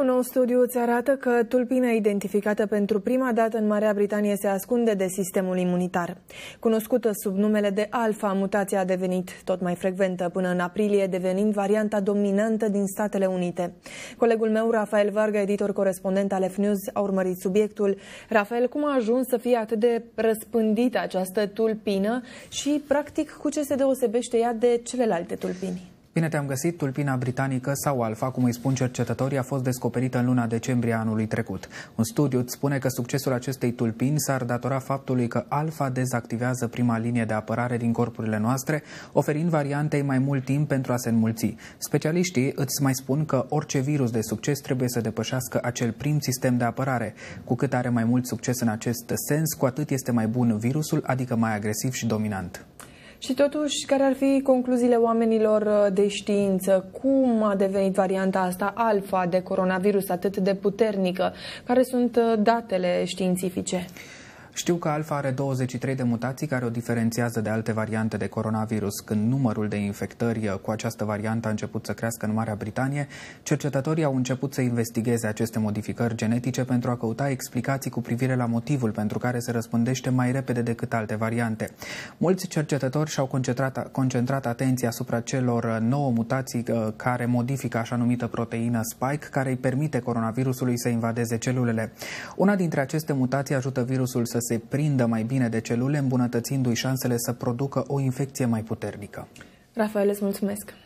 Un nou studiu îți arată că tulpina identificată pentru prima dată în Marea Britanie se ascunde de sistemul imunitar. Cunoscută sub numele de alfa, mutația a devenit tot mai frecventă până în aprilie, devenind varianta dominantă din Statele Unite. Colegul meu, Rafael Varga, editor corespondent al FNews, a urmărit subiectul. Rafael, cum a ajuns să fie atât de răspândită această tulpină și, practic, cu ce se deosebește ea de celelalte tulpini? Bine te-am găsit, tulpina britanică sau alfa, cum îi spun cercetătorii, a fost descoperită în luna decembrie anului trecut. Un studiu îți spune că succesul acestei tulpini s-ar datora faptului că alfa dezactivează prima linie de apărare din corpurile noastre, oferind variantei mai mult timp pentru a se înmulți. Specialiștii îți mai spun că orice virus de succes trebuie să depășească acel prim sistem de apărare. Cu cât are mai mult succes în acest sens, cu atât este mai bun virusul, adică mai agresiv și dominant. Și totuși, care ar fi concluziile oamenilor uh, de știință? Cum a devenit varianta asta alfa de coronavirus atât de puternică? Care sunt uh, datele științifice? Știu că alfa are 23 de mutații care o diferențiază de alte variante de coronavirus. Când numărul de infectări uh, cu această variantă a început să crească în Marea Britanie, cercetătorii au început să investigheze aceste modificări genetice pentru a căuta explicații cu privire la motivul pentru care se răspândește mai repede decât alte variante. Mulți cercetători și-au concentrat, concentrat atenția asupra celor uh, nouă mutații uh, care modifică așa numită proteină spike, care îi permite coronavirusului să invadeze celulele. Una dintre aceste mutații ajută virusul să se prindă mai bine de celule, îmbunătățindu-i șansele să producă o infecție mai puternică. Rafael, îți mulțumesc!